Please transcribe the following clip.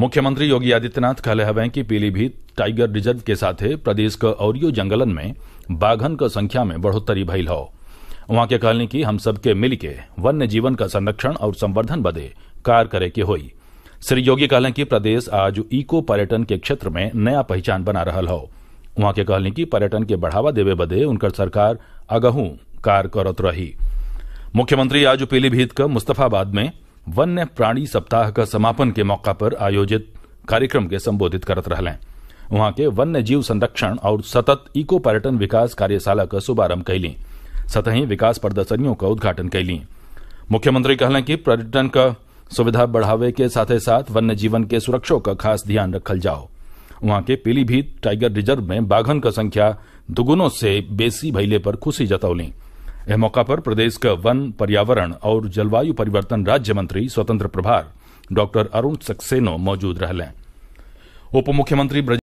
मुख्यमंत्री योगी आदित्यनाथ कहले हवे कि पीलीभीत टाइगर रिजर्व के साथे प्रदेश के औरियो जंगलन में बाघन के संख्या में बढ़ोतरी भयल हो वहां के कहने कि हम सबके मिल के वन्य जीवन का संरक्षण और संवर्धन बदे कार्य करे के होई श्री योगी कहलन कि प्रदेश आज इको पर्यटन के क्षेत्र में नया पहचान बना रहा हो वहां के कहलनि कि पर्यटन के बढ़ावा देवे बदे उनकर सरकार अगहू कार्य करत रही मुख्यमंत्री आज पीलीभीत क मुस्तफाबाद में वन्य प्राणी सप्ताह का समापन के मौका पर आयोजित कार्यक्रम के संबोधित करत रहलें वहां के वन्य जीव संरक्षण और सतत इको पर्यटन विकास कार्यशाला का शुभारंभ कैली सतही विकास प्रदर्शनियों का उद्घाटन कैली मुख्यमंत्री कहलें कि पर्यटन का सुविधा बढ़ावे के साथ साथ वन्य जीवन के सुरक्षा का खास ध्यान रखल जाओ वहां के पीलीभीत टाइगर रिजर्व में बाघन का संख्या दुगुनों से बेसी भैले पर खुशी जतौली यह मौका पर प्रदेश के वन पर्यावरण और जलवायु परिवर्तन राज्य मंत्री स्वतंत्र प्रभार डॉ अरूण सक्सेनो मौजूद रहें उप मुख्यमंत्री